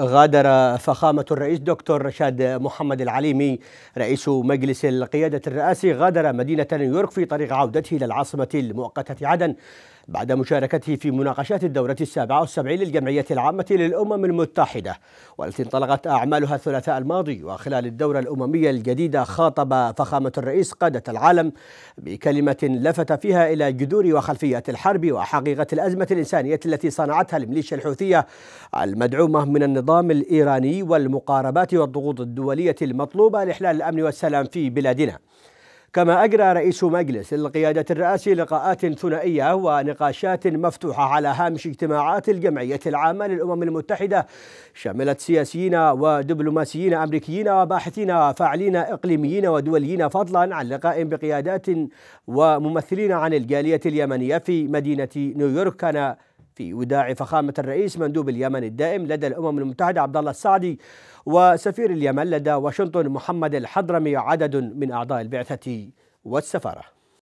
غادر فخامة الرئيس دكتور رشاد محمد العليمي رئيس مجلس القيادة الرئاسي غادر مدينة نيويورك في طريق عودته إلى العاصمة المؤقتة عدن بعد مشاركته في مناقشات الدورة السابعة والسبعين للجمعية العامة للأمم المتحدة والتي انطلقت أعمالها الثلاثاء الماضي وخلال الدورة الأممية الجديدة خاطب فخامة الرئيس قادة العالم بكلمة لفت فيها إلى جذور وخلفيات الحرب وحقيقة الأزمة الإنسانية التي صنعتها الميليشيا الحوثية المدعومة من النظام النظام الإيراني والمقاربات والضغوط الدولية المطلوبة لإحلال الأمن والسلام في بلادنا كما أجرى رئيس مجلس القيادة الرئاسي لقاءات ثنائية ونقاشات مفتوحة على هامش اجتماعات الجمعية العامة للأمم المتحدة شملت سياسيين ودبلوماسيين أمريكيين وباحثين وفاعلين إقليميين ودوليين فضلا عن لقاء بقيادات وممثلين عن الجالية اليمنية في مدينة نيويورك كان في وداع فخامة الرئيس مندوب اليمن الدائم لدى الأمم المتحدة عبد الله السعدي وسفير اليمن لدى واشنطن محمد الحضرمي عدد من أعضاء البعثة والسفارة